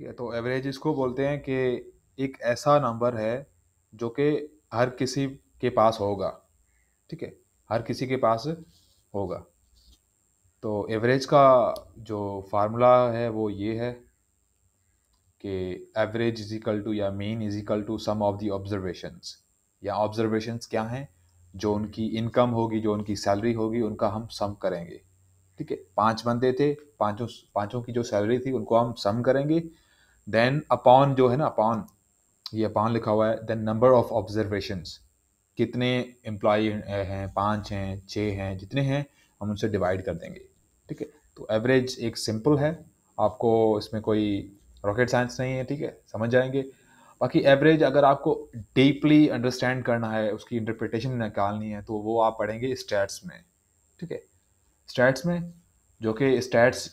ठीक है तो एवरेज इसको बोलते हैं कि एक ऐसा नंबर है जो कि हर किसी के पास होगा ठीक है हर किसी के पास होगा तो एवरेज का जो फार्मूला है वो ये है कि एवरेज इज इक्वल टू या mean is equal to sum of the observations या ऑब्जर्वेशंस क्या हैं जो उनकी इनकम होगी जो उनकी सैलरी होगी उनका हम सम करेंगे ठीक है पांच बंदे थे पांचों पांचों की जो सैलरी थी उनको हम सम करेंगे देन अपॉन जो है ना अपॉन ये अपॉन लिखा हुआ है देन नंबर ऑफ ऑब्जर्वेशंस कितने एम्प्लॉय हैं पाँच हैं छः हैं जितने हैं हम उनसे डिवाइड कर देंगे ठीक है तो एवरेज एक सिंपल है आपको इसमें कोई रॉकेट साइंस नहीं है ठीक है समझ जाएंगे बाकी एवरेज अगर आपको डीपली अंडरस्टैंड करना है उसकी इंटरप्रिटेशन निकालनी है तो वो आप पढ़ेंगे स्टैट्स में ठीक है स्टैट्स में जो कि स्टैट्स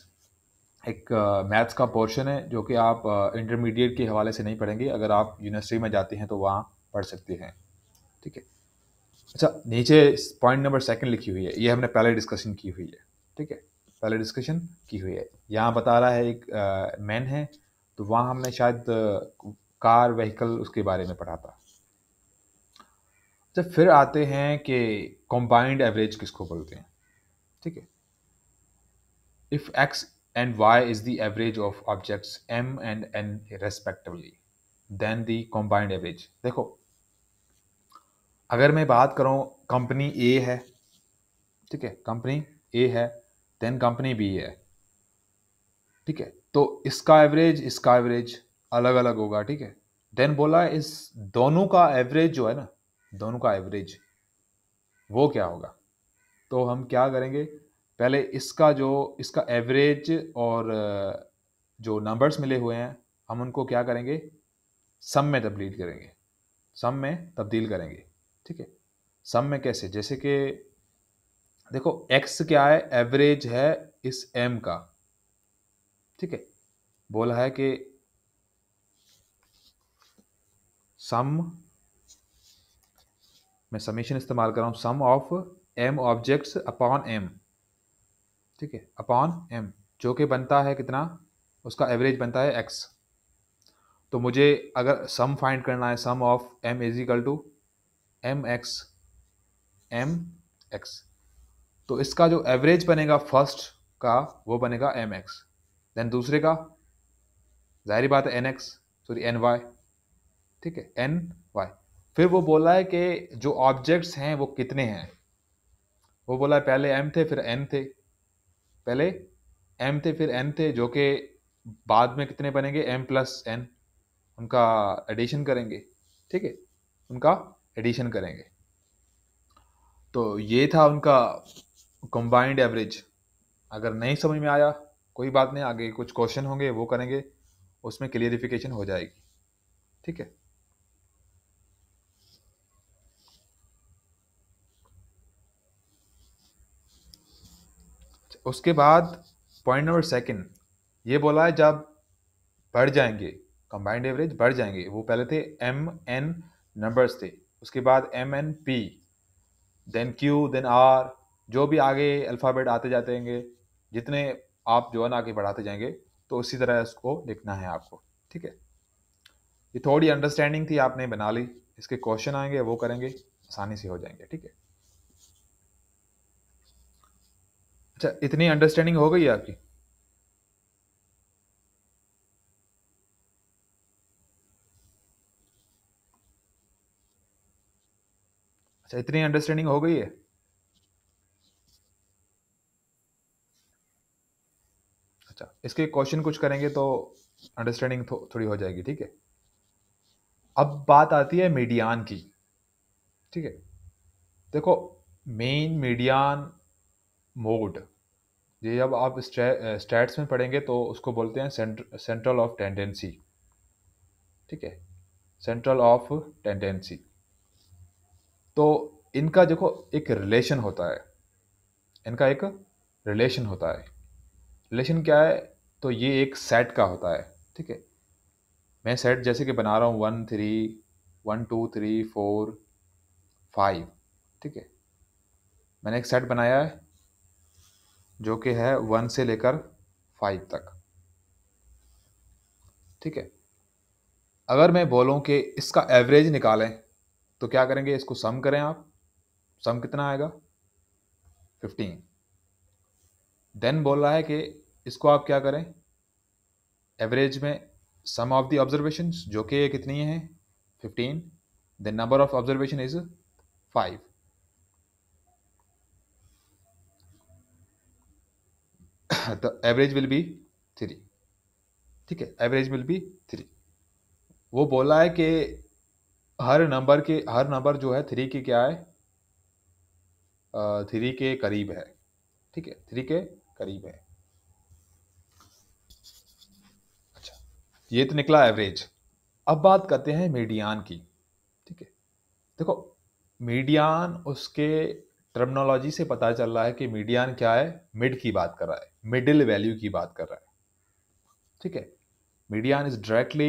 एक मैथ्स का पोर्शन है जो कि आप इंटरमीडिएट के हवाले से नहीं पढ़ेंगे अगर आप यूनिवर्सिटी में जाते हैं तो वहाँ पढ़ सकते हैं ठीक है अच्छा नीचे पॉइंट नंबर सेकंड लिखी हुई है ये हमने पहले डिस्कशन की हुई है ठीक है पहले डिस्कशन की हुई है यहाँ बता रहा है एक मैन है तो वहाँ हमने शायद कार व्हीकल उसके बारे में पढ़ा था अच्छा फिर आते हैं कि कंबाइंड एवरेज किसको बोलते हैं ठीक है if X and y is the average of objects m and n respectively. Then the combined average. देखो अगर मैं बात करूँ कंपनी ए है ठीक है कंपनी ए है देन कंपनी बी है ठीक है तो इसका एवरेज इसका एवरेज अलग अलग होगा ठीक है देन बोला इस दोनों का एवरेज जो है ना दोनों का एवरेज वो क्या होगा तो हम क्या करेंगे पहले इसका जो इसका एवरेज और जो नंबर्स मिले हुए हैं हम उनको क्या करेंगे सम में तब्दील करेंगे सम में तब्दील करेंगे ठीक है सम में कैसे जैसे कि देखो एक्स क्या है एवरेज है इस एम का ठीक है बोला है कि सम मैं समीशन इस्तेमाल कर रहा हूँ sum of M objects upon M ठीक है अपॉन एम जो कि बनता है कितना उसका एवरेज बनता है एक्स तो मुझे अगर सम फाइंड करना है sum of M is equal to M X M X तो इसका जो एवरेज बनेगा फर्स्ट का वो बनेगा एम एक्स देन दूसरे का जाहिर बात है N X sorry N Y ठीक है एन वाई फिर वो बोला है कि जो ऑब्जेक्ट्स हैं वो कितने हैं वो बोला है पहले एम थे फिर एन थे पहले एम थे फिर एन थे जो कि बाद में कितने बनेंगे एम प्लस एन उनका एडिशन करेंगे ठीक है उनका एडिशन करेंगे तो ये था उनका कंबाइंड एवरेज अगर नहीं समझ में आया कोई बात नहीं आगे कुछ क्वेश्चन होंगे वो करेंगे उसमें क्लियरिफिकेशन हो जाएगी ठीक है उसके बाद पॉइंट नंबर सेकेंड ये बोला है जब बढ़ जाएंगे कंबाइंड एवरेज बढ़ जाएंगे वो पहले थे एम एन नंबर्स थे उसके बाद M N P then Q then R जो भी आगे अल्फ़ाबेट आते जाते रहेंगे जितने आप जो है ना आगे बढ़ाते जाएंगे तो उसी तरह इसको लिखना है आपको ठीक है ये थोड़ी अंडरस्टैंडिंग थी आपने बना ली इसके क्वेश्चन आएंगे वो करेंगे आसानी से हो जाएंगे ठीक है अच्छा इतनी अंडरस्टैंडिंग हो गई है आपकी अच्छा इतनी अंडरस्टैंडिंग हो गई है अच्छा इसके क्वेश्चन कुछ करेंगे तो अंडरस्टैंडिंग थो, थोड़ी हो जाएगी ठीक है अब बात आती है मीडियान की ठीक है देखो मेन मीडियान मोड ये जब आप स्टैट्स में पढ़ेंगे तो उसको बोलते हैं सेंट्रल ऑफ टेंडेंसी ठीक है सेंट्रल ऑफ टेंडेंसी तो इनका देखो एक रिलेशन होता है इनका एक रिलेशन होता है रिलेशन क्या है तो ये एक सेट का होता है ठीक है मैं सेट जैसे कि बना रहा हूँ one three one two three four five ठीक है मैंने एक सेट बनाया है जो कि है वन से लेकर फाइव तक ठीक है अगर मैं बोलूँ कि इसका एवरेज निकालें तो क्या करेंगे इसको सम करें आप सम कितना आएगा फिफ्टीन देन बोल रहा है कि इसको आप क्या करें एवरेज में सम ऑफ द ऑब्जर्वेशन जो कि कितनी है fifteen then number of observation is five तो एवरेज विल बी थ्री ठीक है एवरेज विल बी थ्री वो बोला है कि हर नंबर के हर नंबर जो है थ्री के क्या है थ्री के करीब है ठीक है थ्री के करीब है अच्छा ये तो निकला एवरेज अब बात करते हैं मीडियान की ठीक है देखो मीडियान उसके टर्मिनोलॉजी से पता चल रहा है कि मीडियान क्या है मिड की बात कर रहा है मिडिल वैल्यू की बात कर रहा है ठीक है median is directly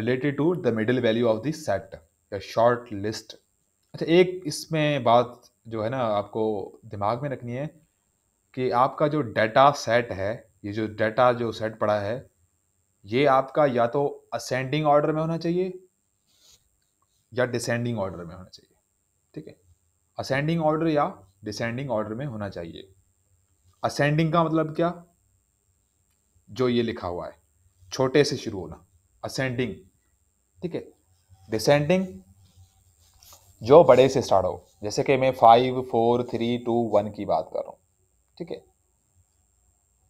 related to the middle value of the set या शॉर्ट लिस्ट अच्छा एक इसमें बात जो है ना आपको दिमाग में रखनी है कि आपका जो डाटा सेट है ये जो डाटा जो सेट पड़ा है ये आपका या तो असेंडिंग ऑर्डर में होना चाहिए या डिसेंडिंग ऑर्डर में होना चाहिए ठीक है असेंडिंग ऑर्डर या डिसेंडिंग ऑर्डर में होना चाहिए असेंडिंग का मतलब क्या जो ये लिखा हुआ है छोटे से शुरू होना असेंडिंग ठीक है डिसेंडिंग जो बड़े से स्टार्ट हो जैसे कि मैं five four three two one की बात कर रहा हूँ ठीक है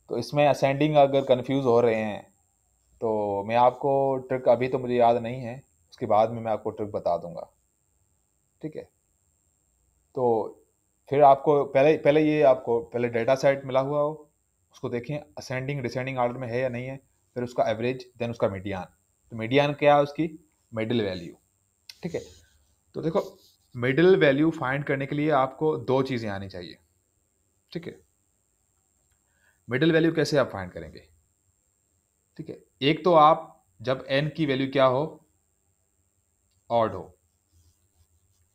तो इसमें असेंडिंग अगर कंफ्यूज हो रहे हैं तो मैं आपको ट्रिक अभी तो मुझे याद नहीं है उसके बाद में मैं आपको ट्रिक बता दूंगा ठीक है तो फिर आपको पहले पहले ये आपको पहले डेटा सेट मिला हुआ हो उसको देखें असेंडिंग डिसेंडिंग ऑर्डर में है या नहीं है फिर उसका एवरेज देन उसका मीडियान तो मीडियान क्या है उसकी मिडिल वैल्यू ठीक है तो देखो मिडिल वैल्यू फाइंड करने के लिए आपको दो चीज़ें आनी चाहिए ठीक है मिडिल वैल्यू कैसे आप फाइंड करेंगे ठीक है एक तो आप जब एन की वैल्यू क्या हो ऑड हो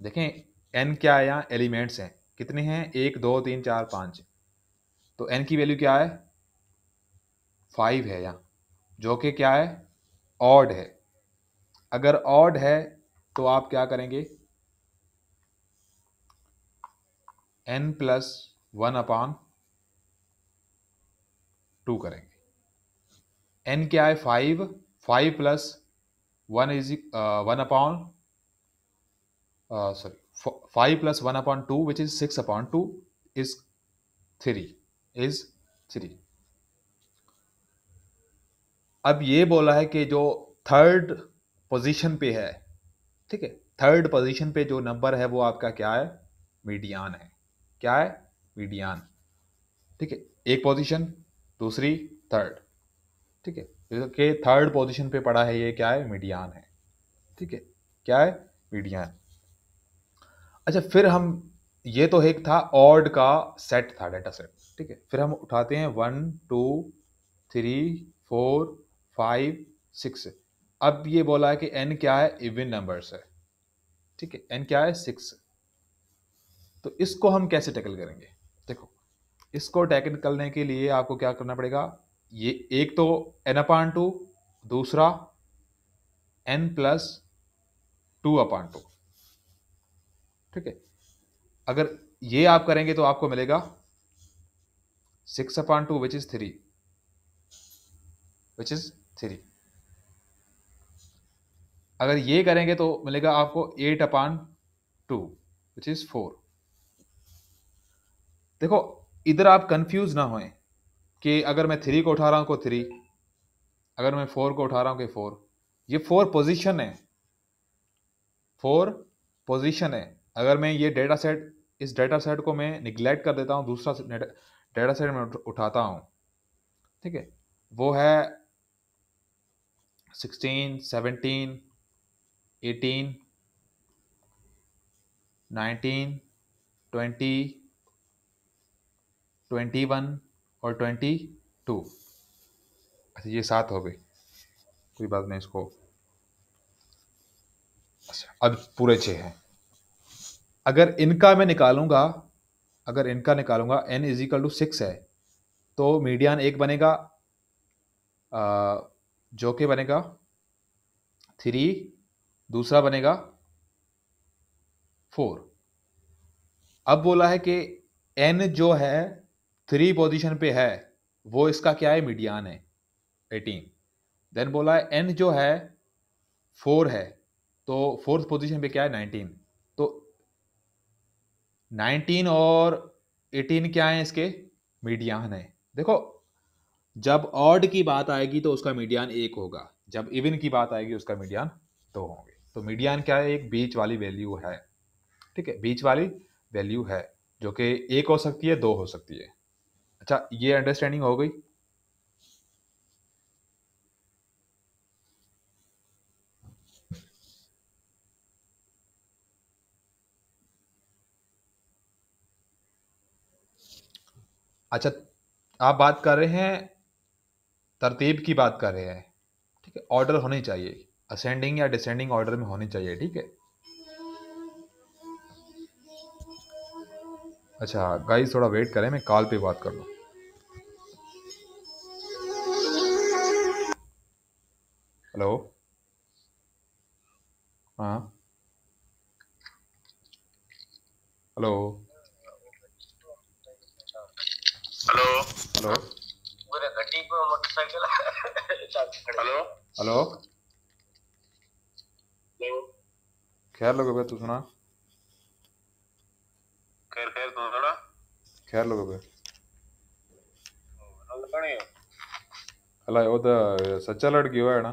देखें एन क्या है यहाँ एलिमेंट्स हैं कितने हैं एक दो तीन चार पाँच तो एन की वैल्यू क्या है फाइव है यहाँ जो कि क्या है ऑड है अगर ऑड है तो आप क्या करेंगे N plus one upon two करेंगे एन क्या है five five plus one is one upon sorry 5 plus 1 upon 2 which is 6 upon 2 is 3 is 3 अब ये बोला है कि जो थर्ड पोजीशन पे है ठीक है थर्ड पोजीशन पे जो नंबर है वो आपका क्या है मीडियान है क्या है मीडियान ठीक है एक पोजीशन दूसरी थर्ड ठीक है के थर्ड पोजीशन पे पड़ा है ये क्या है मीडियान है ठीक है क्या है मीडियान अच्छा फिर हम ये तो एक था ऑर्ड का सेट था डेटा सेट ठीक है फिर हम उठाते हैं one two three four five six अब ये बोला है कि एन क्या है इवन नंबर्स है ठीक है एन क्या है सिक्स तो इसको हम कैसे टैकल करेंगे देखो इसको टैकल करने के लिए आपको क्या करना पड़ेगा ये एक तो एन अपान टू दूसरा N plus two upon two ठीक है अगर ये आप करेंगे तो आपको मिलेगा six upon two which is three which is three अगर ये करेंगे तो मिलेगा आपको eight upon two which is four देखो इधर आप कंफ्यूज ना होए कि अगर मैं थ्री को उठा रहा हूं को तो थ्री अगर मैं फोर को उठा रहा हूं कि तो फोर ये फोर पोजीशन है फोर पोजीशन है अगर मैं ये डेटा सेट इस डेटा सेट को मैं निगलेक्ट कर देता हूँ दूसरा डेटा सेट में उठाता हूँ ठीक है वो है sixteen seventeen eighteen nineteen twenty twenty one और ट्वेंटी टू अच्छा ये सात हो गई कोई बात नहीं इसको अच्छा अब पूरे छः हैं अगर इनका मैं निकालूंगा अगर इनका निकालूंगा N is equal to six है तो मीडियान एक बनेगा आ, जो के बनेगा थ्री दूसरा बनेगा फोर अब बोला है कि एन जो है थ्री पोजीशन पे है वो इसका क्या है मीडियान है एटीन देन बोला है एन जो है फोर है तो फोर्थ पोजीशन पे क्या है नाइनटीन नाइनटीन और एटीन क्या है इसके मीडियान है देखो जब ऑड की बात आएगी तो उसका मीडियान एक होगा जब इवन की बात आएगी उसका मीडियान दो होंगे तो मीडियान क्या है एक बीच वाली वैल्यू है ठीक है बीच वाली वैल्यू है जो कि एक हो सकती है दो हो सकती है अच्छा ये अंडरस्टैंडिंग हो गई अच्छा आप बात कर रहे हैं तरतीब की बात कर रहे हैं ठीक है ऑर्डर होने चाहिए असेंडिंग या डिसेंडिंग ऑर्डर में होने चाहिए ठीक है अच्छा गाइस थोड़ा वेट करें मैं कॉल पे बात कर लूँ हेलो हाँ hello hello hello hello hello Kerala को गए तू सुना खैर खैर तो थोड़ा खैर लोगों पे ಅಲ್ಲ ಇವತ್ತು ಸಚ್ಚ ಲಡ್ಗಿವ ಅಣ್ಣ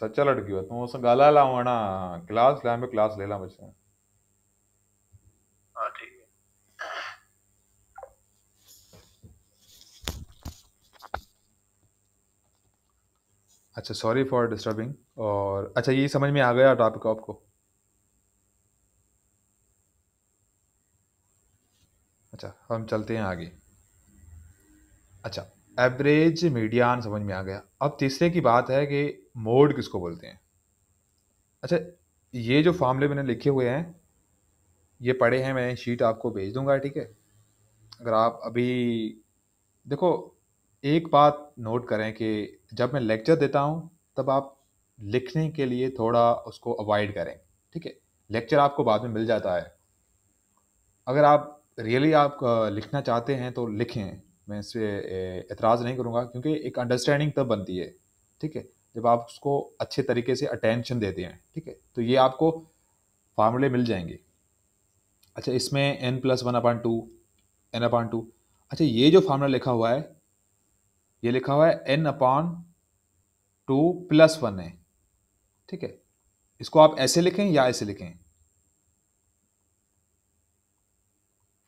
ಸಚ್ಚ ಲಡ್ಗಿವ ತುಂಬ ಗಾಲ ಲಾವಣ ಕ್ಲಾಸ್ ಲ್ಯಾಂಬೆ ಕ್ಲಾಸ್ ಲೈಲಾ ಬಚ್ಚ अच्छा सॉरी फॉर डिस्टर्बिंग और अच्छा ये समझ में आ गया टॉपिक आपको अच्छा हम चलते हैं आगे अच्छा एवरेज मीडियान समझ में आ गया अब तीसरे की बात है कि मोड किसको बोलते हैं अच्छा ये जो फॉर्मले मैंने लिखे हुए हैं ये पढ़े हैं मैं शीट आपको भेज दूंगा ठीक है अगर आप अभी देखो एक बात नोट करें कि जब मैं लेक्चर देता हूँ तब आप लिखने के लिए थोड़ा उसको अवॉइड करें ठीक है लेक्चर आपको बाद में मिल जाता है अगर आप रियली आप लिखना चाहते हैं तो लिखें मैं इससे एतराज़ नहीं करूँगा क्योंकि एक अंडरस्टैंडिंग तब बनती है ठीक है जब आप उसको अच्छे तरीके से अटेंशन देते हैं ठीक है तो ये आपको फार्मूले मिल जाएंगे अच्छा इसमें N plus one upon two N upon two अच्छा ये जो फार्मूला लिखा हुआ है ये लिखा हुआ है N upon two plus one है ठीक है इसको आप ऐसे लिखें या ऐसे लिखें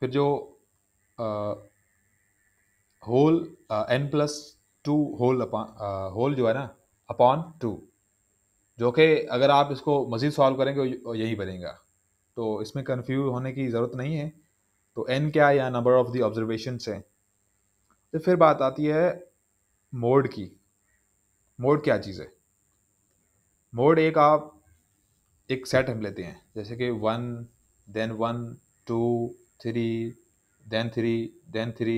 फिर जो whole N plus two whole upon whole जो है ना अपॉन टू जो कि अगर आप इसको मज़ीद सॉल्व करेंगे यही बनेगा तो इसमें कन्फ्यूज होने की ज़रूरत नहीं है तो एन क्या है या नंबर ऑफ़ दी ऑब्जर्वेशन हैं तो फिर बात आती है मोड की मोड क्या चीज़ है मोड एक आप एक सेट हम लेते हैं जैसे कि one then one two three then three then three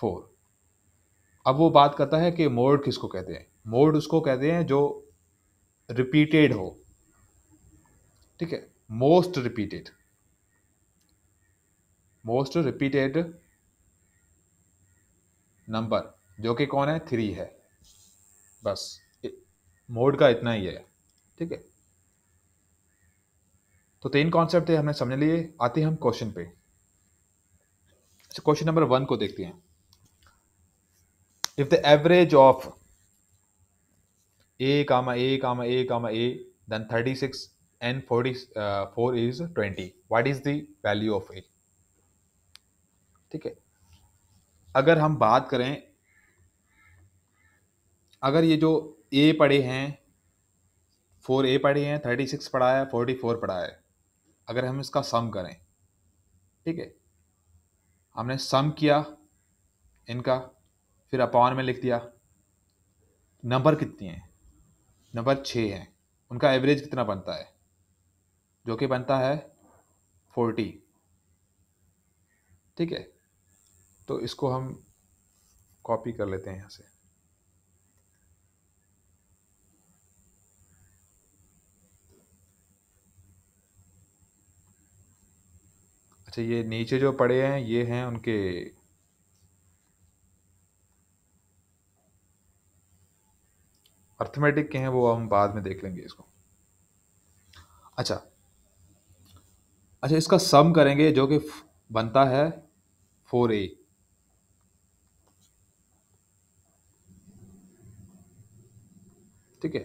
four अब वो बात करता है कि मोड किसको कहते हैं मोड उसको कहते हैं जो रिपीटेड हो ठीक है most repeated most repeated number जो कि कौन है थ्री है बस मोड का इतना ही है ठीक है तो तीन कॉन्सेप्ट थे हमने समझ लिए आते हम क्वेश्चन पे अच्छा क्वेश्चन नंबर वन को देखते हैं if the average of A comma A comma A comma A thirty six and forty four is twenty what is the value of A ठीक है अगर हम बात करें अगर ये जो ए पढ़े हैं फोर ए पढ़े हैं थर्टी सिक्स पढ़ा है फोर्टी फोर पढ़ा है अगर हम इसका सम करें ठीक है हमने सम किया इनका फिर अपॉन में लिख दिया नंबर कितनी हैं नंबर छः हैं उनका एवरेज कितना बनता है जो कि बनता है फोर्टी ठीक है तो इसको हम कॉपी कर लेते हैं यहाँ से अच्छा ये नीचे जो पड़े हैं ये हैं उनके अर्थमेटिक के हैं वो हम बाद में देख लेंगे इसको अच्छा अच्छा इसका सम करेंगे जो कि बनता है फोर ए ठीक है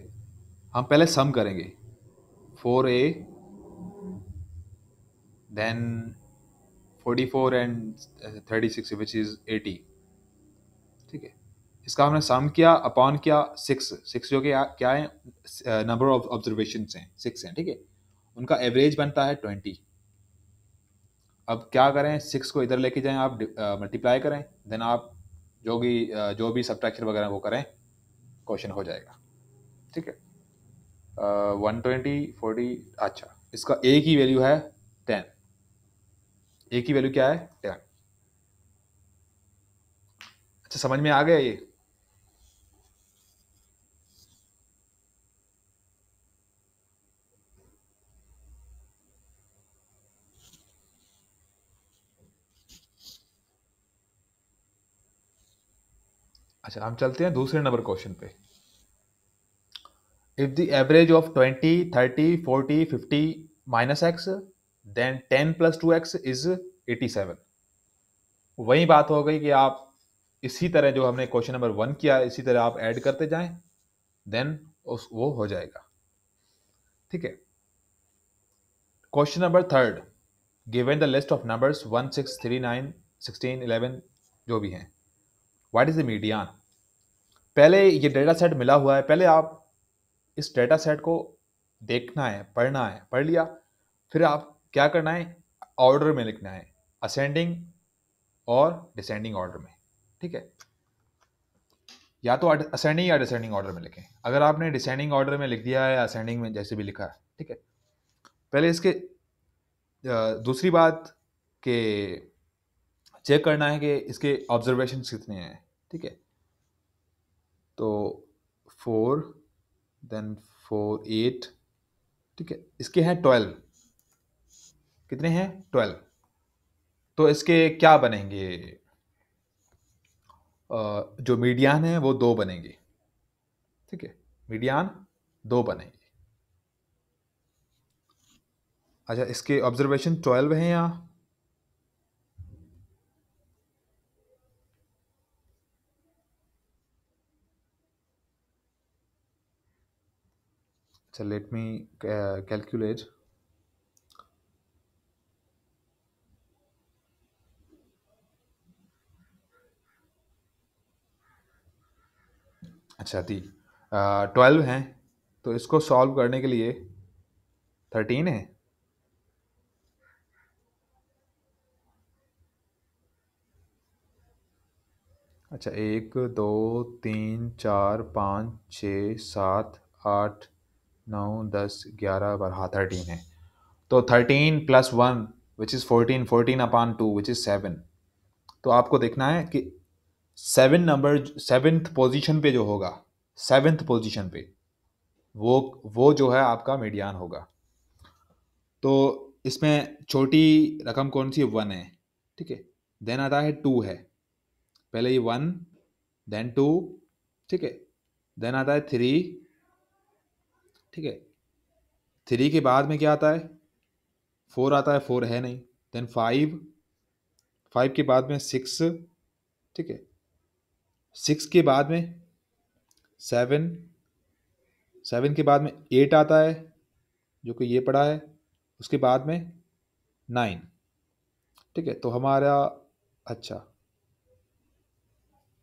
हम पहले सम करेंगे for A then 44 and 36 which is 80 ठीक है इसका हमने सम किया अपॉन किया सिक्स सिक्स जो कि क्या है नंबर ऑफ ऑब्जर्वेशन हैं सिक्स हैं ठीक है उनका एवरेज बनता है ट्वेंटी अब क्या करें सिक्स को इधर लेके जाएं आप मल्टीप्लाई uh, करें देन आप जो भी uh, जो भी सब्ट्रैक्शन वगैरह वो करें क्वेश्चन हो जाएगा ठीक है वन ट्वेंटी फोर्टी अच्छा इसका ए की वैल्यू है टेन ए की वैल्यू क्या है टेन अच्छा समझ में आ गया ये अच्छा हम चलते हैं दूसरे नंबर क्वेश्चन पे if the average of twenty thirty forty fifty minus X then ten plus two X is eighty seven वही बात हो गई कि आप इसी तरह जो हमने क्वेश्चन नंबर वन किया इसी तरह आप ऐड करते जाएं देन उस वो हो जाएगा ठीक है question number third given the list of numbers one six three nine sixteen eleven जो भी हैं वाट इज़ द मीडियान पहले ये डेटा सेट मिला हुआ है पहले आप इस डेटा सेट को देखना है पढ़ना है पढ़ लिया फिर आप क्या करना है ऑर्डर में लिखना है असेंडिंग और डिसेंडिंग ऑर्डर में ठीक है या तो असेंडिंग या डिसेंडिंग ऑर्डर में लिखें अगर आपने डिसेंडिंग ऑर्डर में लिख दिया है असेंडिंग में जैसे भी लिखा है ठीक है पहले इसके दूसरी बात के चेक करना है कि इसके ऑब्जर्वेशन कितने हैं ठीक है तो फोर देन फोर एट ठीक है इसके हैं ट्वेल्व कितने हैं ट्वेल्व तो इसके क्या बनेंगे जो मीडियान है वो दो बनेंगे ठीक है मीडियान दो बनेंगे अच्छा इसके ऑब्जर्वेशन ट्वेल्व हैं यहाँ अच्छा लेट मी कैलकुलेट अच्छा ती ट्वेल्व हैं तो इसको सॉल्व करने के लिए थर्टीन है अच्छा एक दो तीन चार पाँच छ सात आठ नौ दस ग्यारह बारह हाँ थर्टीन है तो thirteen plus one which is fourteen fourteen upon two which is seven तो आपको देखना है कि सेवन नंबर सेवन्थ पोजीशन पे जो होगा सेवन्थ पोजीशन पे वो वो जो है आपका मीडियान होगा तो इसमें छोटी रकम कौन सी वन है ठीक है देन आता है टू है पहले ये वन देन टू ठीक है देन आता है थ्री ठीक है थ्री के बाद में क्या आता है फोर आता है फोर है नहीं देन फाइव फाइव के बाद में सिक्स ठीक है सिक्स के बाद में सेवन सेवन के बाद में एट आता है जो कि ये पड़ा है उसके बाद में नाइन ठीक है तो हमारा अच्छा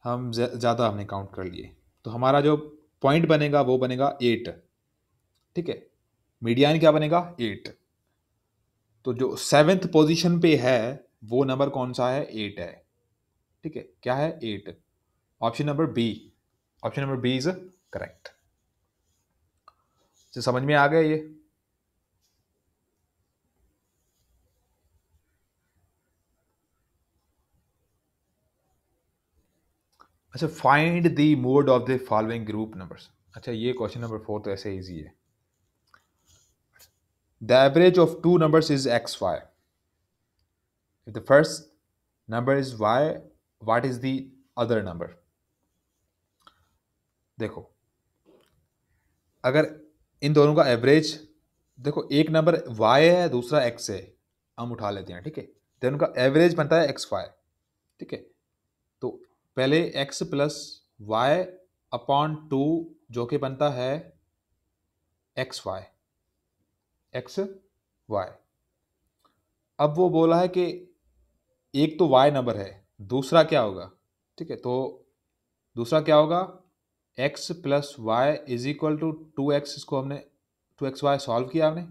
हम ज़्यादा हमने काउंट कर लिए तो हमारा जो पॉइंट बनेगा वो बनेगा एट ठीक है मीडियान क्या बनेगा एट तो जो सेवेंथ पोजीशन पे है वो नंबर कौन सा है एट है ठीक है क्या है eight option number B option number B is correct समझ में आ गया ये अच्छा find the mode of the following group numbers अच्छा ये क्वेश्चन नंबर फोर तो ऐसे इजी है the average of two numbers is X Y if the first number is y what is the other number देखो अगर इन दोनों का average देखो एक नंबर वाई है दूसरा एक्स है हम उठा लेते हैं ठीक है तो का एवरेज बनता है एक्स वाई ठीक है तो पहले X plus Y upon two जो कि बनता है एक्स वाई एक्स वाई अब वो बोला है कि एक तो वाई नंबर है दूसरा क्या होगा ठीक है तो दूसरा क्या होगा x plus Y is equal to two x इसको हमने टू एक्स वाई सॉल्व किया हमने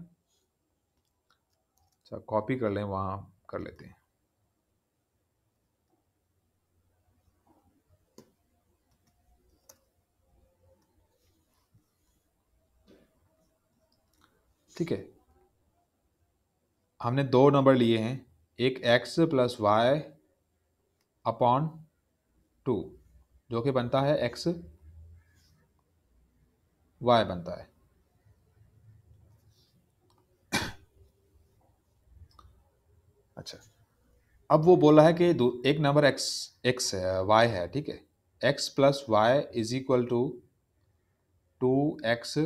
अच्छा कॉपी कर लें वहाँ कर लेते हैं ठीक है हमने दो नंबर लिए हैं एक X plus Y upon two जो कि बनता है एक्स वाई बनता है अच्छा अब वो बोला है कि एक नंबर एक्स एक्स है वाई है ठीक है X plus Y is equal to two X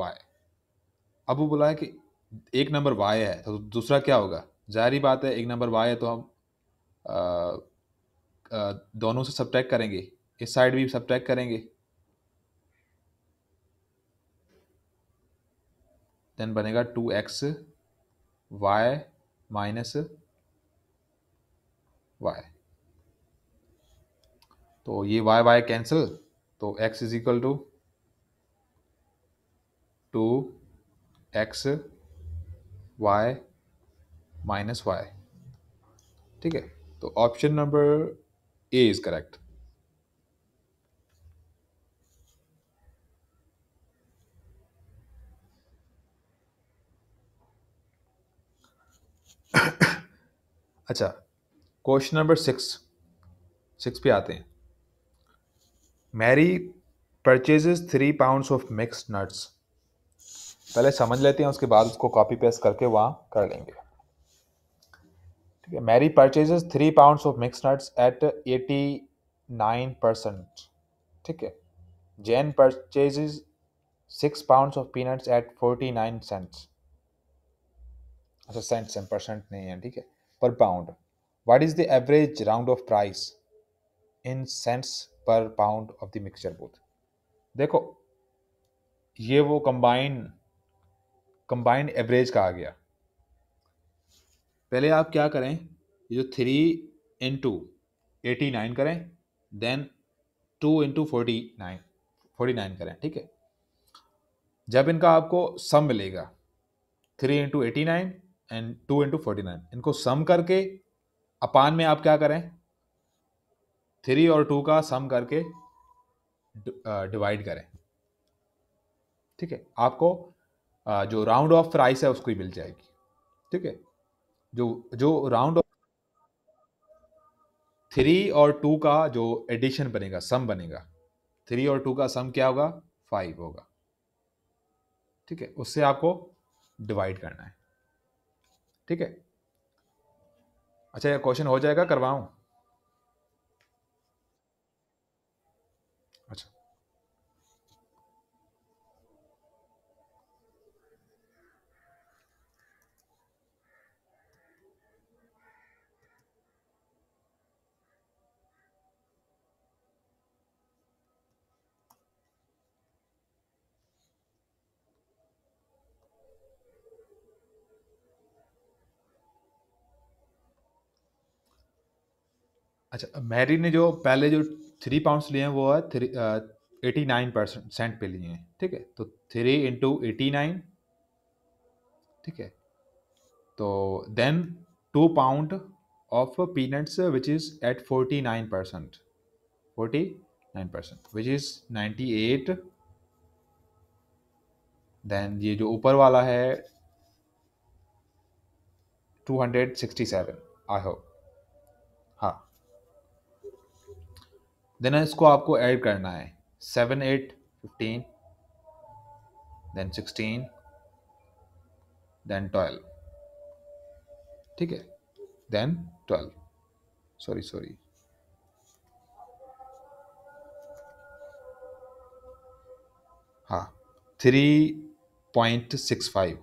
Y अब वो बोला है कि एक नंबर वाई है तो दूसरा क्या होगा जारी बात है एक नंबर वाई है तो हम आ, आ, दोनों से सब्ट्रैक्ट करेंगे इस साइड भी सब्ट्रैक्ट करेंगे देन बनेगा two X Y minus Y तो ये वाई वाई कैंसिल तो X is equal to two X Y minus Y ठीक है तो option number A is correct अच्छा क्वेश्चन नंबर सिक्स सिक्स पे आते हैं Mary purchase three pounds of mixed nuts पहले समझ लेते हैं उसके बाद उसको कॉपी पेस्ट करके वहाँ कर लेंगे ठीक है Mary purchase three pounds of mix nuts at eighty nine percent ठीक है Jane purchase six pounds of peanuts at forty nine cents अच्छा सेंट्स हैं परसेंट नहीं है ठीक है per pound what is the average round off price in cents per pound of the mixture बूथ देखो ये वो कंबाइन कंबाइंड एवरेज का आ गया पहले आप क्या करें ये जो थ्री इंटू एटी नाइन करें then two into forty nine forty nine करें ठीक है जब इनका आपको सम मिलेगा three into eighty nine and two into forty nine इनको सम करके अपान में आप क्या करें थ्री और टू का सम करके डिवाइड uh, करें ठीक है आपको uh, जो राउंड ऑफ प्राइस है उसको ही मिल जाएगी ठीक है जो जो राउंड ऑफ थ्री और टू का जो एडिशन बनेगा सम बनेगा थ्री और टू का सम क्या होगा फाइव होगा ठीक है उससे आपको डिवाइड करना है ठीक है अच्छा यह क्वेश्चन हो जाएगा करवाऊँ अच्छा मैरी ने जो पहले जो थ्री पाउंड्स लिए हैं वो है three eighty nine percent cent पे लिए हैं ठीक है तो थ्री इंटू एटी नाइन ठीक है तो then two pound of peanuts which is at forty nine percent forty nine percent which is ninety eight then ये जो ऊपर वाला है two hundred sixty seven I hope then इसको आपको ऐड करना है seven eight fifteen then sixteen then twelve ठीक है देन ट्वेल्व सॉरी सॉरी हाँ three point six five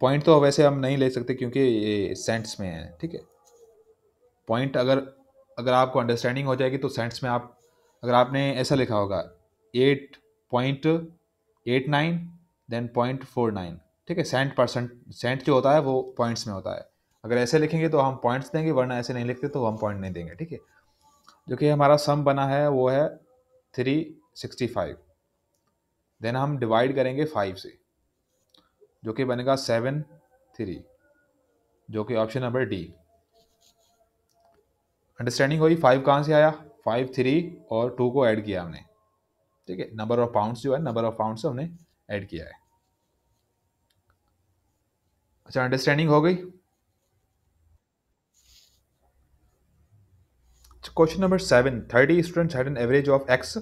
point तो वैसे हम नहीं ले सकते क्योंकि ये सेंट्स में है ठीक है पॉइंट अगर अगर आपको अंडरस्टैंडिंग हो जाएगी तो सेंट्स में आप अगर आपने ऐसा लिखा होगा eight point eight nine then point four nine ठीक है सेंट परसेंट सेंट जो होता है वो पॉइंट्स में होता है अगर ऐसे लिखेंगे तो हम पॉइंट्स देंगे वरना ऐसे नहीं लिखते तो हम पॉइंट नहीं देंगे ठीक है जो कि हमारा सम बना है वो है थ्री सिक्सटी फाइव देन हम डिवाइड करेंगे फाइव से जो कि बनेगा सेवन थ्री जो कि ऑप्शन नंबर डी अंडरस्टैंडिंग हुई फाइव कहाँ से आया फाइव थ्री और टू को ऐड किया हमने ठीक है नंबर ऑफ पाउंड्स जो है नंबर ऑफ पाउंड्स हमने ऐड किया है अच्छा अंडरस्टैंडिंग हो गई question number seven thirty students had an average of X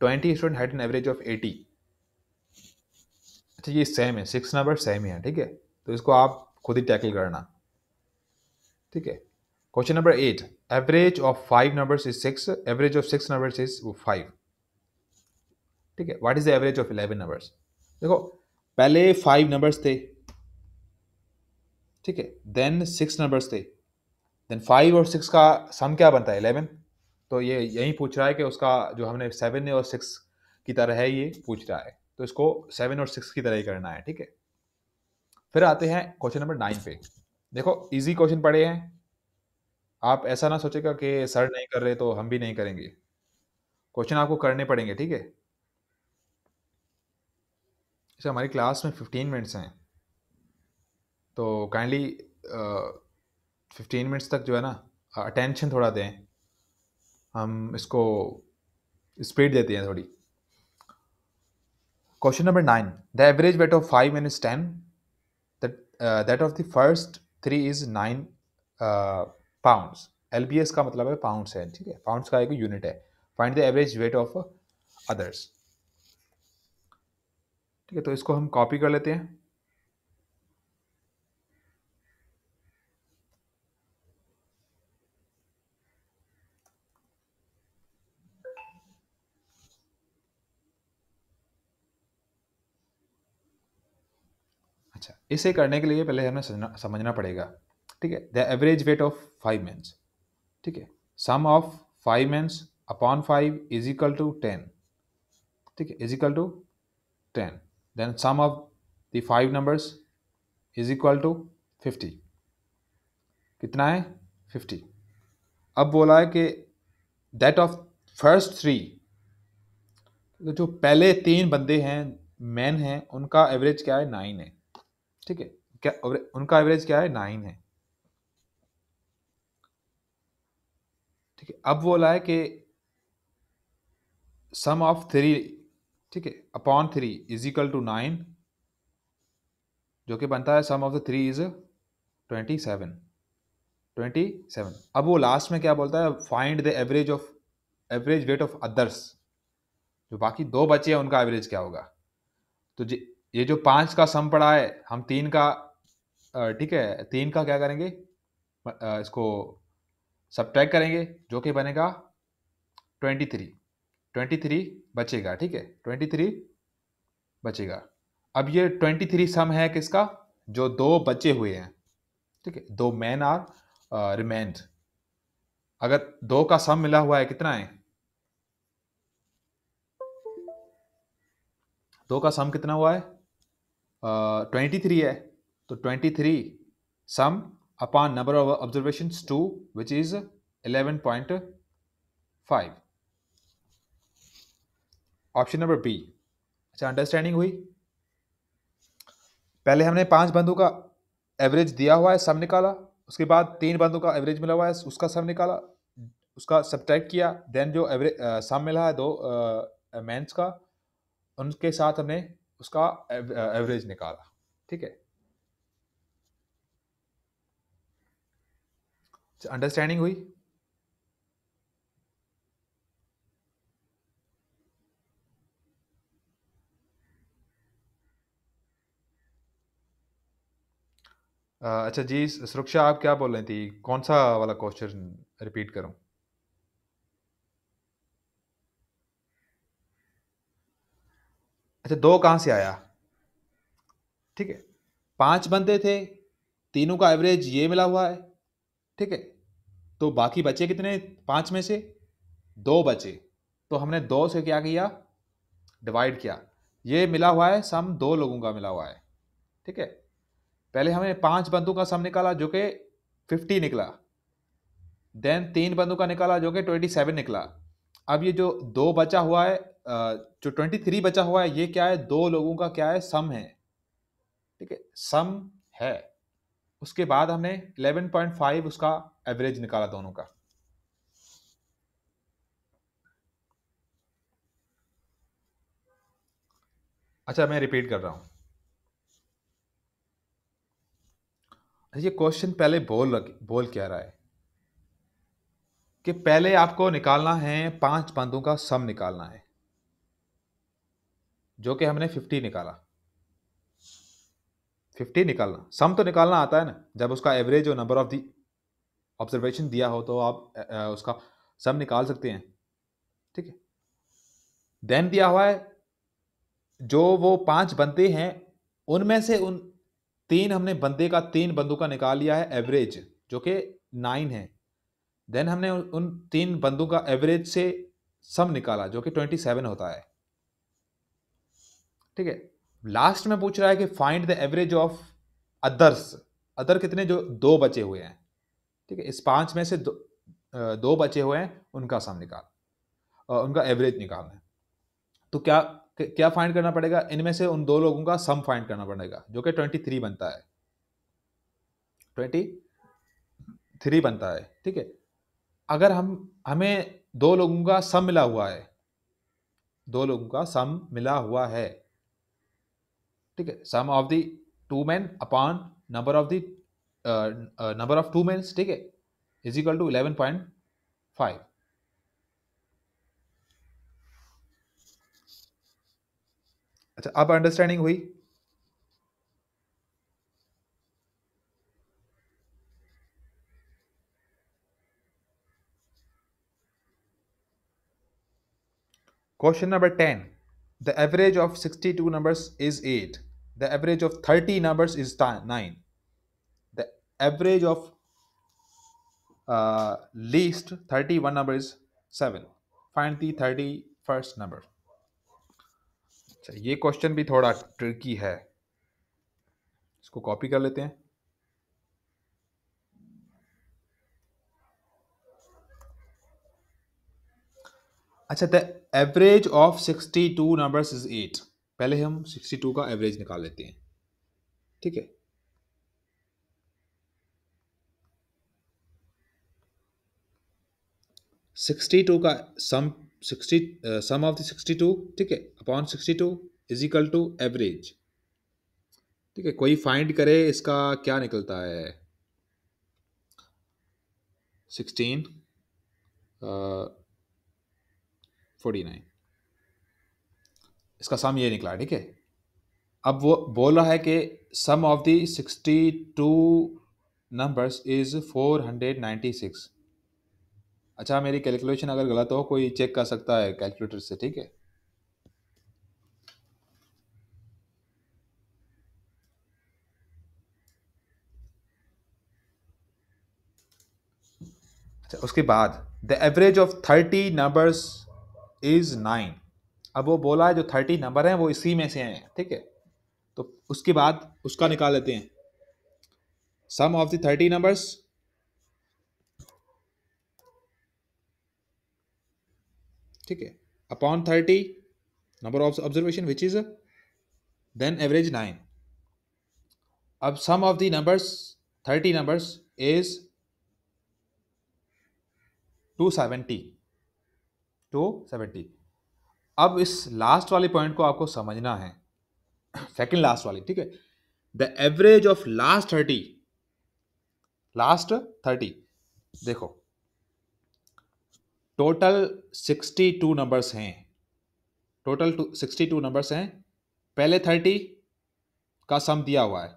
twenty student had an average of eighty अच्छा ये सेम है सिक्स नंबर सेम ही है ठीक है तो इसको आप खुद ही टैकल करना ठीक है question number eight average of five number is six average of six numbers is five ठीक है what is the average of eleven numbers देखो पहले फाइव नंबर्स थे ठीक है देन सिक्स नंबर्स थे देन फाइव और सिक्स का सम क्या बनता है इलेवन तो ये यही पूछ रहा है कि उसका जो हमने सेवन और सिक्स की तरह है ये पूछ रहा है तो इसको सेवन और सिक्स की तरह ही करना है ठीक है फिर आते हैं क्वेश्चन नंबर नाइन पे देखो इजी क्वेश्चन पढ़े हैं आप ऐसा ना सोचेगा कि सर नहीं कर रहे तो हम भी नहीं करेंगे क्वेश्चन आपको करने पड़ेंगे ठीक है अच्छा हमारी क्लास में फिफ्टीन मिनट्स हैं तो काइंडली फिफ्टीन मिनट्स तक जो है ना अटेंशन थोड़ा दें हम इसको स्पीड देते हैं थोड़ी question number nine the average weight of five minutes is ten that of the first three is nine pounds L का मतलब है पाउंड्स है ठीक है पाउंड्स का एक यूनिट है find the average weight of others ठीक है तो इसको हम कॉपी कर लेते हैं अच्छा इसे करने के लिए पहले हमें समझना पड़ेगा ठीक है the average weight of five mans ठीक है sum of five mans upon five is equal to ten ठीक है is equal to ten then sum of the five numbers is equal to fifty कितना है फिफ्टी अब बोला है कि दैट ऑफ फर्स्ट थ्री तो जो पहले तीन बंदे हैं मैन हैं उनका एवरेज क्या है नाइन है ठीक है क्या उनका एवरेज क्या है नाइन है ठीक है अब वो लाए कि सम ऑफ थ्री ठीक है upon three is equal to nine जो कि बनता है sum of the three is twenty seven twenty seven अब वो लास्ट में क्या बोलता है find the average of average weight of others जो बाकी दो बचे हैं उनका एवरेज क्या होगा तो ये जो पाँच का सम पड़ा है हम तीन का ठीक है तीन का क्या करेंगे इसको सब करेंगे जो कि बनेगा ट्वेंटी थ्री ट्वेंटी थ्री बचेगा ठीक है ट्वेंटी थ्री बचेगा अब ये ट्वेंटी थ्री सम है किसका जो दो बचे हुए हैं ठीक है दो मैन आर रिमेंड अगर दो का सम मिला हुआ है कितना है दो का सम कितना हुआ है ट्वेंटी uh, थ्री है तो twenty three sum upon number of observations 2 which is 11.5 option number B अच्छा अंडरस्टैंडिंग हुई पहले हमने पांच बंदों का एवरेज दिया हुआ है सब निकाला उसके बाद तीन बंदों का एवरेज मिला हुआ है उसका सब निकाला उसका सब्ट्रैक्ट किया देन जो एवरेज सम मिला है दो मेंस का उनके साथ हमने उसका एवरेज निकाला ठीक है अंडरस्टैंडिंग हुई अच्छा जी सुरक्षा आप क्या बोल रही थी कौन सा वाला क्वेश्चन रिपीट करूं अच्छा दो कहां से आया ठीक है पांच बंदे थे तीनों का एवरेज ये मिला हुआ है ठीक है तो बाकी बचे कितने पाँच में से दो बचे तो हमने दो से क्या किया डिवाइड किया ये मिला हुआ है सम दो लोगों का मिला हुआ है ठीक है पहले हमें पांच बंदों का सम निकाला जो कि फिफ्टी निकला देन तीन बंदों का निकाला जो कि ट्वेंटी सेवन निकला अब ये जो दो बचा हुआ है जो ट्वेंटी थ्री बचा हुआ है ये क्या है दो लोगों का क्या है सम है ठीक है सम है उसके बाद हमने इलेवन पॉइंट फाइव उसका एवरेज निकाला दोनों का अच्छा मैं रिपीट कर रहा हूं अच्छा, ये क्वेश्चन पहले बोल बोल क्या रहा है कि पहले आपको निकालना है पांच बंदों का सम निकालना है जो कि हमने फिफ्टी निकाला फिफ्टी निकालना सम तो निकालना आता है ना जब उसका एवरेज और नंबर ऑफ दी ऑब्जर्वेशन दिया हो तो आप उसका सम निकाल सकते हैं ठीक है देन दिया हुआ है जो वो पांच बंदे हैं उनमें से उन तीन हमने बंदे का तीन बंदों का निकाल लिया है एवरेज जो कि नाइन है देन हमने उन तीन बंदों का एवरेज से सम निकाला जो कि ट्वेंटी सेवन होता है ठीक है लास्ट में पूछ रहा है कि find the average of others other कितने जो दो बचे हुए हैं ठीक है इस पांच में से दो दो बचे हुए हैं उनका सम निकाल उनका एवरेज निकालना है तो क्या क्या फाइंड करना पड़ेगा इनमें से उन दो लोगों का सम फाइंड करना पड़ेगा जो कि ट्वेंटी थ्री बनता है ट्वेंटी थ्री बनता है ठीक है अगर हम हमें दो लोगों का सम मिला हुआ है दो लोगों का सम मिला हुआ है ठीक है sum of the two man upon number of the number of two mens ठीक है is equal to eleven point five अच्छा अब अंडरस्टैंडिंग हुई Question number 10. The average of 62 numbers is 8. The average of 30 numbers is 9. Average of least thirty one number is seven find the thirty first number अच्छा ये question भी थोड़ा tricky है इसको copy कर लेते हैं अच्छा the average of two numbers is eight पहले हम सिक्सटी टू का एवरेज निकाल लेते हैं ठीक है सिक्सटी टू का sum sixty sum of the sixty two ठीक है upon sixty two is equal to average ठीक है कोई फाइंड करे इसका क्या निकलता है सिक्सटीन फोर्टी नाइन इसका सम ये निकला ठीक है अब वो बोल रहा है कि sum of the sixty two numbers is four hundred ninety six अच्छा मेरी कैलकुलेशन अगर गलत हो कोई चेक कर सकता है कैलकुलेटर से ठीक है अच्छा उसके बाद the average of thirty numbers is nine अब वो बोला है जो थर्टी नंबर हैं वो इसी में से हैं ठीक है तो उसके बाद उसका निकाल लेते हैं sum of the thirty numbers ठीक है upon thirty number of observation which is then average nine अब sum of the numbers thirty numbers is two seventy two seventy अब इस लास्ट वाले पॉइंट को आपको समझना है सेकेंड लास्ट वाली ठीक है the average of last thirty last thirty देखो टोटल सिक्सटी टू नंबर्स हैं total two sixty two numbers हैं पहले थर्टी का सम दिया हुआ है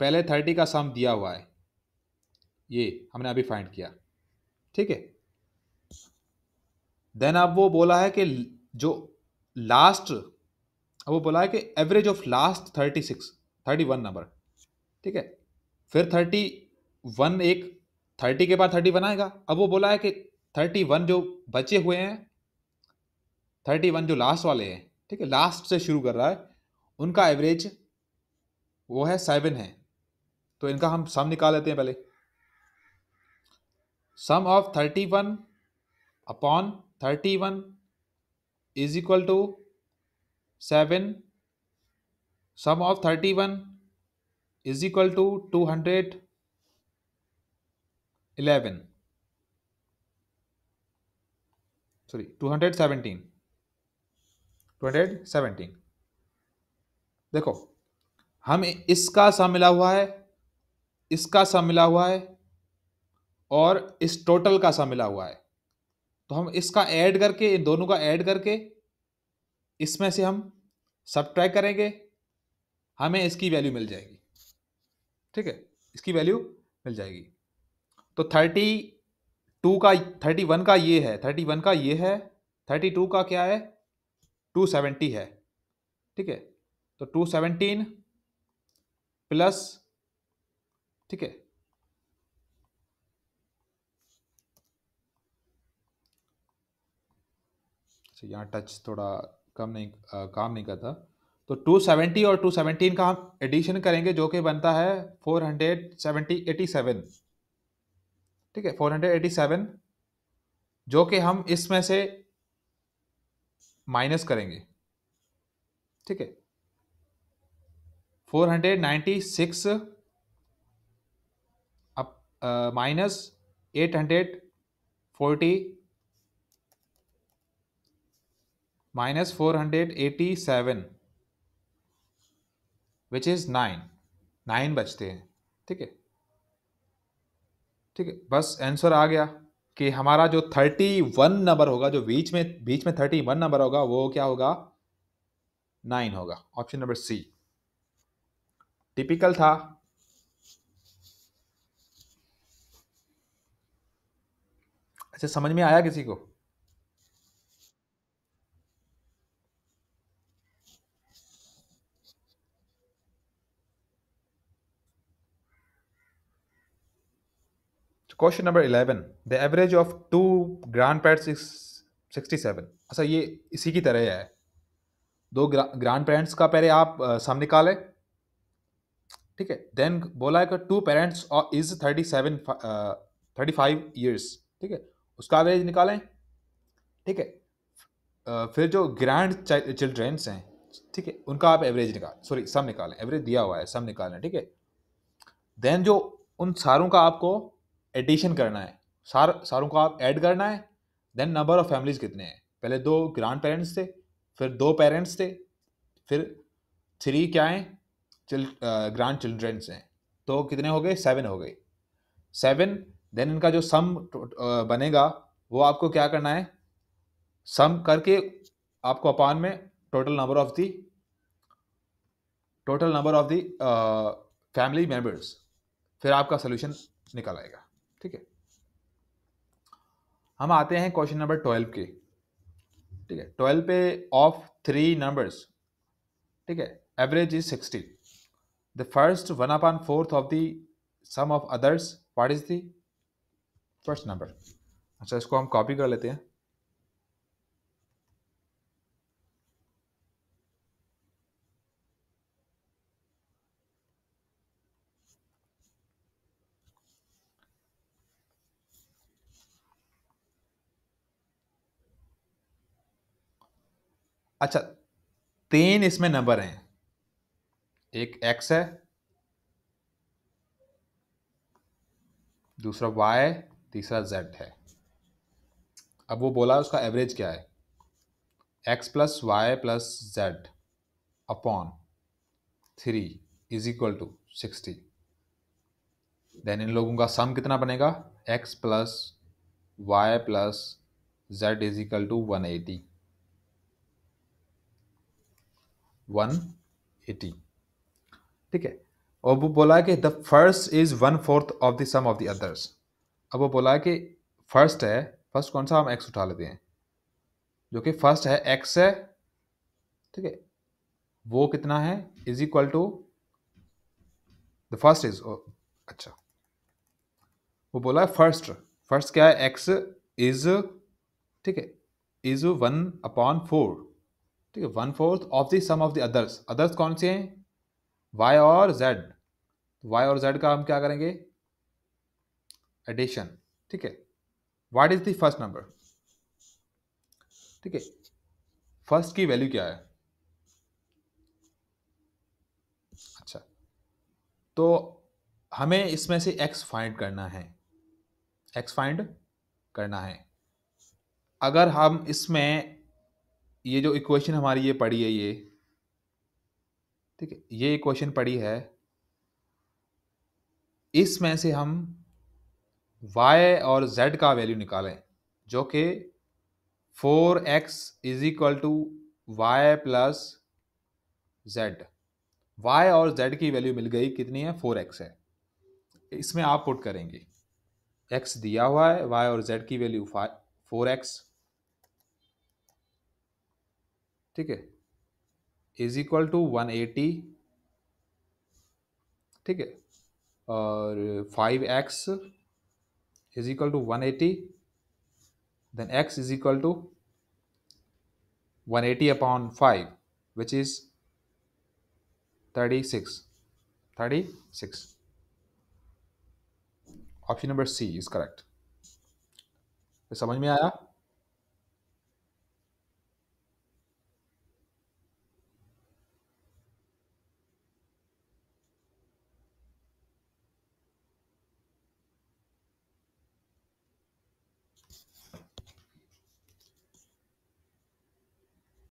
पहले थर्टी का सम दिया हुआ है ये हमने अभी फाइंड किया ठीक है देन अब वो बोला है कि जो लास्ट अब वो बोला है कि average of last thirty six thirty one number ठीक है फिर थर्टी वन एक थर्टी के बाद थर्टी वन आएगा अब वो बोला है कि थर्टी वन जो बचे हुए हैं थर्टी वन जो लास्ट वाले हैं ठीक है लास्ट से शुरू कर रहा है उनका एवरेज वो है सेवन है तो इनका हम सम निकाल लेते हैं पहले sum of thirty one upon thirty one is equal to seven sum of thirty one is equal to two hundred sorry two hundred seventeen two hundred seventeen देखो हम इसका सम मिला हुआ है इसका सम मिला हुआ है और इस टोटल का सम मिला हुआ है तो हम इसका ऐड करके इन दोनों का ऐड करके इसमें से हम सब करेंगे हमें इसकी वैल्यू मिल जाएगी ठीक है इसकी वैल्यू मिल जाएगी तो थर्टी टू का थर्टी वन का ये है थर्टी वन का ये है थर्टी टू का क्या है टू सेवेंटी है ठीक है तो टू सेवेंटीन प्लस ठीक है अच्छा यहाँ टच थोड़ा कम नहीं आ, काम नहीं करता तो 270 और 217 का हम एडिशन करेंगे जो कि बनता है एटी सेवन ठीक है 487 जो कि हम इसमें से माइनस करेंगे ठीक है 496 अब minus eight hundred forty minus 487 which is nine nine बचते हैं ठीक है ठीक है बस आंसर आ गया कि हमारा जो थर्टी वन नंबर होगा जो बीच में बीच में थर्टी वन नंबर होगा वो क्या होगा नाइन होगा ऑप्शन नंबर सी टिपिकल था अच्छा समझ में आया किसी को question number eleven the average of two grandparents is sixty seven अच्छा ये इसी की तरह है दो ग्रांड पेरेंट्स का पहले आप सम निकालें ठीक है देन बोला है कि two parents is thirty seven thirty five years ठीक है उसका एवरेज निकालें ठीक है फिर जो ग्रैंड चिल्ड्रेंस हैं ठीक है उनका आप एवरेज निकाल सॉरी सम निकालें एवरेज दिया हुआ है सम निकालें ठीक है देन जो उन सारों का आपको एडिशन करना है सार सारों को आप ऐड करना है देन नंबर ऑफ फैमिलीज कितने हैं पहले दो ग्रांड पेरेंट्स थे फिर दो पेरेंट्स थे फिर थ्री क्या हैं चिल ग्रांड चिल्ड्रेंस हैं तो कितने हो गए सेवन हो गए सेवन देन इनका जो सम बनेगा वो आपको क्या करना है सम करके आपको अपान में total number of the total number of the family members फिर आपका सोल्यूशन निकल आएगा ठीक है हम आते हैं क्वेश्चन नंबर ट्वेल्व के ठीक है ट्वेल्व पे ऑफ थ्री नंबर्स ठीक है average is sixty the first one upon fourth of the sum of others what is the first number अच्छा इसको हम कॉपी कर लेते हैं अच्छा तीन इसमें नंबर हैं एक एक्स है दूसरा वाई तीसरा जेड है अब वो बोला उसका एवरेज क्या है X plus Y plus Z upon three is equal to sixty then इन लोगों का सम कितना बनेगा X plus Y plus Z is equal to one eighty one eighty ठीक है और वो बोला कि the first is one fourth of the sum of the others अब वो बोला कि फर्स्ट है फर्स्ट कौन सा हम एक्स उठा लेते हैं जो कि फर्स्ट है एक्स है ठीक है वो कितना है is equal to the first is अच्छा वो बोला है फर्स्ट फर्स्ट क्या है एक्स इज ठीक है इज वन अपॉन फोर ठीक है one fourth of the sum of the others others कौन से हैं वाई और जेड वाई तो और जेड का हम क्या करेंगे एडिशन ठीक है what is the first number ठीक है फर्स्ट की वैल्यू क्या है अच्छा तो हमें इसमें से एक्स फाइंड करना है एक्स फाइंड करना है अगर हम इसमें ये जो इक्वेशन हमारी ये पड़ी है ये ठीक है ये इक्वेशन पड़ी है इसमें से हम y और z का वैल्यू निकालें जो कि four X is equal to Y plus Z Y और जेड की वैल्यू मिल गई कितनी है फोर एक्स है इसमें आप पुट करेंगे एक्स दिया हुआ है वाई और जेड की वैल्यू फोर एक्स ठीक है is equal to one eighty ठीक है और five X is equal to one eighty then X is equal to one eighty upon five which is thirty six thirty six option number C is correct समझ में आया